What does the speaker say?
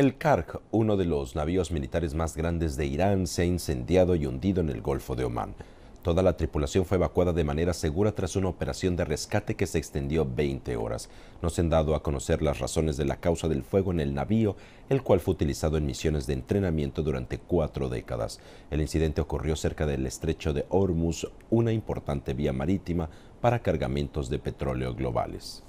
El Kark, uno de los navíos militares más grandes de Irán, se ha incendiado y hundido en el Golfo de Omán. Toda la tripulación fue evacuada de manera segura tras una operación de rescate que se extendió 20 horas. No se han dado a conocer las razones de la causa del fuego en el navío, el cual fue utilizado en misiones de entrenamiento durante cuatro décadas. El incidente ocurrió cerca del estrecho de Hormuz, una importante vía marítima para cargamentos de petróleo globales.